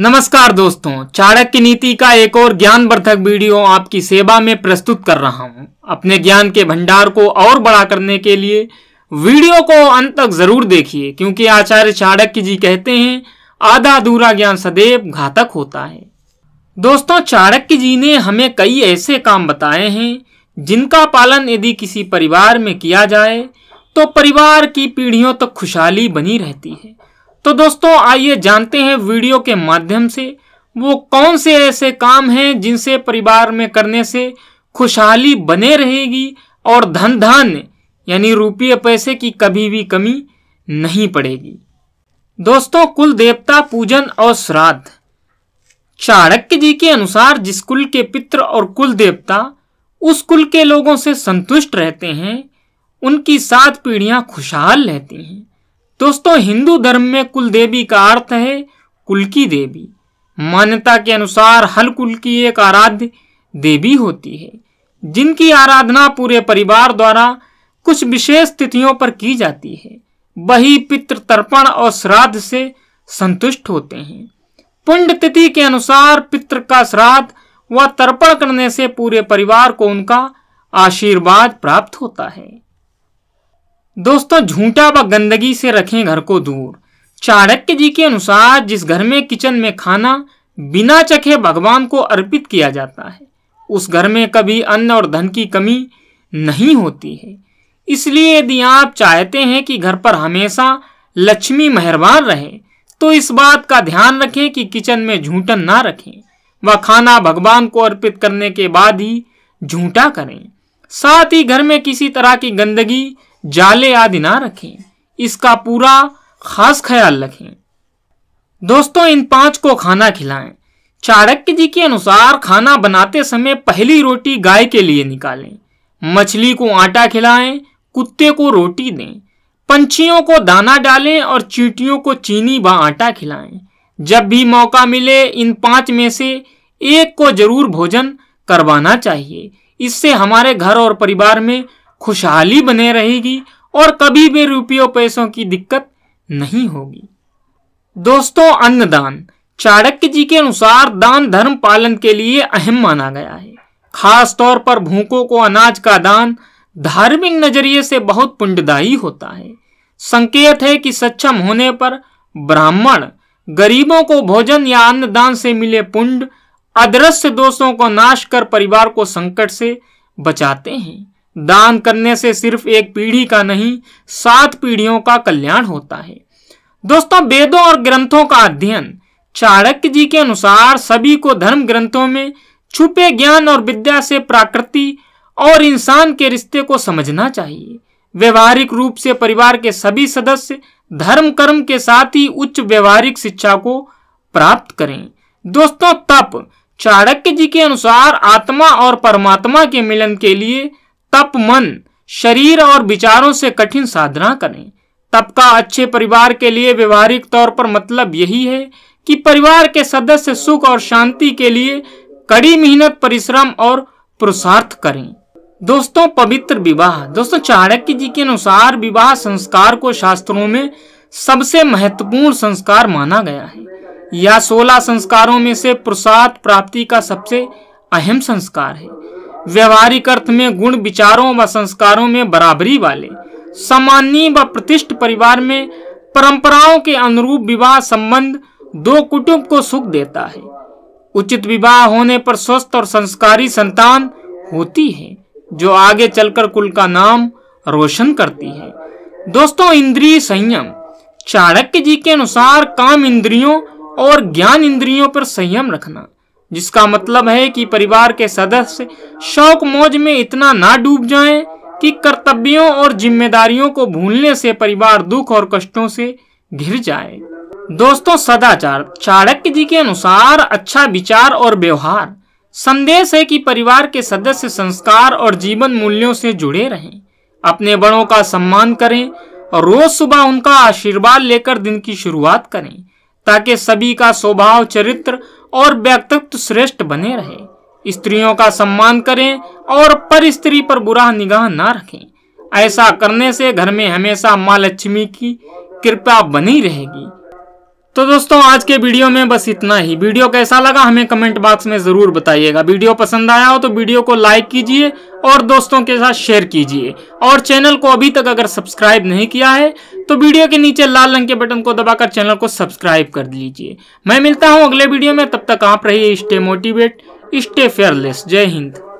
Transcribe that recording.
नमस्कार दोस्तों चाणक्य नीति का एक और ज्ञानवर्धक वीडियो आपकी सेवा में प्रस्तुत कर रहा हूं अपने ज्ञान के भंडार को और बड़ा करने के लिए वीडियो को अंत तक जरूर देखिए क्योंकि आचार्य चाणक्य जी कहते हैं आधा अधूरा ज्ञान सदैव घातक होता है दोस्तों चाणक्य जी ने हमें कई ऐसे काम बताए हैं जिनका पालन यदि किसी परिवार में किया जाए तो परिवार की पीढ़ियों तक खुशहाली बनी रहती है तो दोस्तों आइए जानते हैं वीडियो के माध्यम से वो कौन से ऐसे काम हैं जिनसे परिवार में करने से खुशहाली बने रहेगी और धन धान्य यानी रुपये पैसे की कभी भी कमी नहीं पड़ेगी दोस्तों कुल देवता पूजन और श्राद्ध चाणक्य जी के अनुसार जिस कुल के पित्र और कुल देवता उस कुल के लोगों से संतुष्ट रहते हैं उनकी सात पीढ़ियां खुशहाल रहती हैं दोस्तों हिंदू धर्म में कुल देवी का अर्थ है कुल की देवी मान्यता के अनुसार हल कुल की एक आराध्य देवी होती है जिनकी आराधना पूरे परिवार द्वारा कुछ विशेष तिथियों पर की जाती है वही पितृ तर्पण और श्राद्ध से संतुष्ट होते हैं पुण्य तिथि के अनुसार पितृ का श्राद्ध व तर्पण करने से पूरे परिवार को उनका आशीर्वाद प्राप्त होता है दोस्तों झूठा व गंदगी से रखें घर को दूर चाणक्य जी के अनुसार जिस घर में किचन में खाना बिना चखे भगवान को अर्पित किया जाता है उस घर में कभी अन्न और धन की कमी नहीं होती है इसलिए यदि आप चाहते हैं कि घर पर हमेशा लक्ष्मी मेहरबान रहे तो इस बात का ध्यान रखें कि किचन में झूठन ना रखें व खाना भगवान को अर्पित करने के बाद ही झूठा करें साथ ही घर में किसी तरह की गंदगी जाले आदि ना रखें इसका पूरा खास ख्याल रखें दोस्तों इन पांच को खाना खिलाएं चाणक्य जी के अनुसार खाना बनाते समय पहली रोटी गाय के लिए निकालें मछली को आटा खिलाएं कुत्ते को रोटी दें पंछियों को दाना डालें और चींटियों को चीनी व आटा खिलाएं जब भी मौका मिले इन पांच में से एक को जरूर भोजन करवाना चाहिए इससे हमारे घर और परिवार में खुशहाली बने रहेगी और कभी भी रुपयों पैसों की दिक्कत नहीं होगी दोस्तों अन्नदान चाणक्य जी के अनुसार दान धर्म पालन के लिए अहम माना गया है खास तौर पर भूखों को अनाज का दान धार्मिक नजरिए से बहुत पुण्यदायी होता है संकेत है कि सक्षम होने पर ब्राह्मण गरीबों को भोजन या अन्न दान से मिले पुण्य अदृश्य दोषों को नाश कर परिवार को संकट से बचाते हैं दान करने से सिर्फ एक पीढ़ी का नहीं सात पीढ़ियों का कल्याण होता है दोस्तों वेदों और ग्रंथों का अध्ययन चाणक्य जी के अनुसार सभी को धर्म ग्रंथों में छुपे ज्ञान और विद्या से प्राकृति और इंसान के रिश्ते को समझना चाहिए व्यवहारिक रूप से परिवार के सभी सदस्य धर्म कर्म के साथ ही उच्च व्यवहारिक शिक्षा को प्राप्त करें दोस्तों तप चाणक्य जी के अनुसार आत्मा और परमात्मा के मिलन के लिए तप मन शरीर और विचारों से कठिन साधना करें तप का अच्छे परिवार के लिए व्यवहारिक तौर पर मतलब यही है कि परिवार के सदस्य सुख और शांति के लिए कड़ी मेहनत परिश्रम और पुरुषार्थ करें दोस्तों पवित्र विवाह दोस्तों चाणक्य जी के अनुसार विवाह संस्कार को शास्त्रों में सबसे महत्वपूर्ण संस्कार माना गया है यह सोलह संस्कारों में से पुरुषार्थ प्राप्ति का सबसे अहम संस्कार है व्यवहारिक अर्थ में गुण विचारों व संस्कारों में बराबरी वाले सामान्य व प्रतिष्ठ परिवार में परंपराओं के अनुरूप विवाह संबंध दो कुटुंब को सुख देता है उचित विवाह होने पर स्वस्थ और संस्कारी संतान होती है जो आगे चलकर कुल का नाम रोशन करती है दोस्तों इंद्रिय संयम चाणक्य जी के अनुसार काम इंद्रियों और ज्ञान इंद्रियों पर संयम रखना जिसका मतलब है कि परिवार के सदस्य शौक मौज में इतना ना डूब जाएं कि कर्तव्यों और जिम्मेदारियों को भूलने से परिवार दुख और कष्टों से घिर जाए दोस्तों सदाचार चाणक्य जी के अनुसार अच्छा विचार और व्यवहार संदेश है कि परिवार के सदस्य संस्कार और जीवन मूल्यों से जुड़े रहें अपने बड़ों का सम्मान करें और रोज सुबह उनका आशीर्वाद लेकर दिन की शुरुआत करें ताकि सभी का स्वभाव चरित्र और व्यक्तित्व श्रेष्ठ बने रहे स्त्रियों का सम्मान करें और पर स्त्री पर बुरा निगाह ना रखें ऐसा करने से घर में हमेशा माँ लक्ष्मी की कृपा बनी रहेगी तो दोस्तों आज के वीडियो में बस इतना ही वीडियो कैसा लगा हमें कमेंट बॉक्स में ज़रूर बताइएगा वीडियो पसंद आया हो तो वीडियो को लाइक कीजिए और दोस्तों के साथ शेयर कीजिए और चैनल को अभी तक अगर सब्सक्राइब नहीं किया है तो वीडियो के नीचे लाल रंग के बटन को दबाकर चैनल को सब्सक्राइब कर लीजिए मैं मिलता हूँ अगले वीडियो में तब तक आप रहिए स्टे मोटिवेट स्टे फेयरलेस जय हिंद